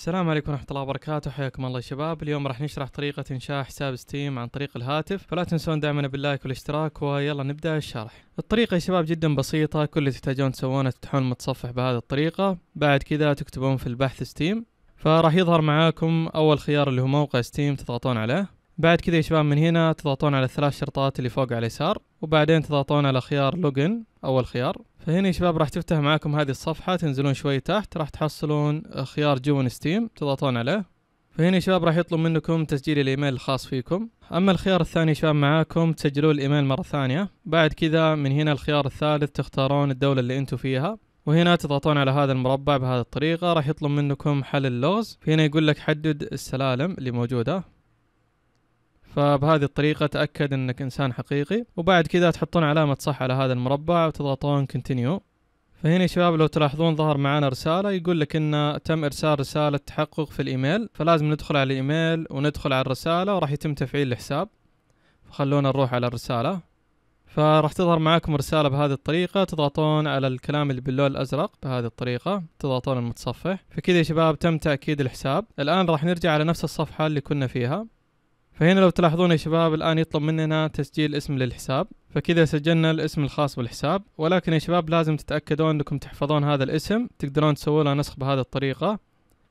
السلام عليكم ورحمة الله وبركاته حياكم الله يا شباب اليوم راح نشرح طريقة إنشاء حساب ستيم عن طريق الهاتف فلا تنسون دعمنا باللايك والاشتراك ويلا نبدأ الشرح الطريقة يا شباب جدا بسيطة كل اللي تحتاجون تسوونه تفتحون المتصفح بهذه الطريقة بعد كذا تكتبون في البحث ستيم فراح يظهر معاكم أول خيار اللي هو موقع ستيم تضغطون عليه بعد كذا يا شباب من هنا تضغطون على الثلاث شرطات اللي فوق على اليسار وبعدين تضغطون على خيار لوجن اول خيار فهنا يا شباب راح تفتح معاكم هذه الصفحه تنزلون شوي تحت راح تحصلون خيار جون ستيم تضغطون عليه فهنا يا شباب راح يطلب منكم تسجيل الايميل الخاص فيكم اما الخيار الثاني يا شباب معاكم تسجلون الايميل مره ثانيه بعد كذا من هنا الخيار الثالث تختارون الدوله اللي انتم فيها وهنا تضغطون على هذا المربع بهذه الطريقه راح يطلب منكم حل اللغز فهنا يقول لك حدد السلالم اللي موجوده فبهذه الطريقة تأكد أنك إنسان حقيقي وبعد كذا تحطون علامة صح على هذا المربع وتضغطون كونتينيو فهنا يا شباب لو تلاحظون ظهر معانا رسالة يقول لك إن تم إرسال رسالة تحقق في الإيميل فلازم ندخل على الإيميل وندخل على الرسالة وراح يتم تفعيل الحساب فخلونا نروح على الرسالة فراح تظهر معاكم رسالة بهذه الطريقة تضغطون على الكلام اللي باللون الأزرق بهذه الطريقة تضغطون المتصفح فكذا يا شباب تم تأكيد الحساب الآن راح نرجع على نفس الصفحة اللي كنا فيها فهنا لو تلاحظون يا شباب الآن يطلب مننا تسجيل اسم للحساب فكذا سجلنا الاسم الخاص بالحساب ولكن يا شباب لازم تتأكدون أنكم تحفظون هذا الاسم تقدرون تسوون له نسخ بهذه الطريقة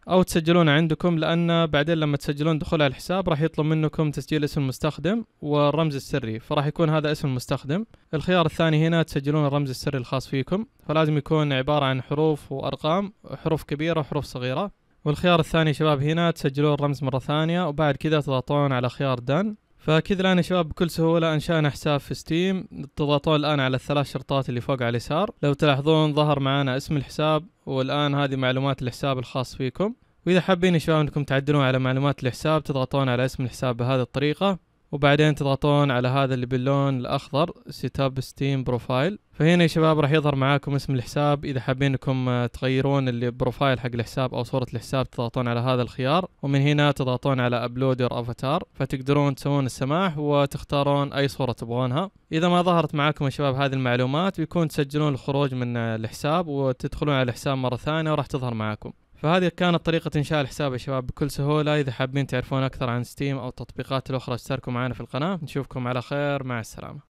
أو تسجلونه عندكم لأن بعدين لما تسجلون دخول على الحساب راح يطلب منكم تسجيل اسم المستخدم والرمز السري فراح يكون هذا اسم المستخدم الخيار الثاني هنا تسجلون الرمز السري الخاص فيكم فلازم يكون عبارة عن حروف وأرقام حروف كبيرة وحروف صغيرة والخيار الثاني شباب هنا تسجلون الرمز مرة ثانية وبعد كذا تضغطون على خيار دن فكذا الان يا شباب بكل سهوله انشانا حساب في ستيم تضغطون الان على الثلاث شرطات اللي فوق على اليسار لو تلاحظون ظهر معنا اسم الحساب والان هذه معلومات الحساب الخاص فيكم واذا حابين يا شباب انكم تعدلون على معلومات الحساب تضغطون على اسم الحساب بهذه الطريقه وبعدين تضغطون على هذا اللي باللون الاخضر سيت اب ستيم بروفايل فهنا يا شباب راح يظهر معاكم اسم الحساب اذا حابين انكم آه، تغيرون البروفايل حق الحساب او صوره الحساب تضغطون على هذا الخيار ومن هنا تضغطون على ابلود يور افاتار فتقدرون تسوون السماح وتختارون اي صوره تبغونها اذا ما ظهرت معاكم يا شباب هذه المعلومات بيكون تسجلون الخروج من آه، الحساب وتدخلون على الحساب مره ثانيه وراح تظهر معاكم فهذه كانت طريقة إنشاء الحساب يا شباب بكل سهولة إذا حابين تعرفون أكثر عن ستيم أو التطبيقات الأخرى اشتركوا معنا في القناة نشوفكم على خير مع السلامة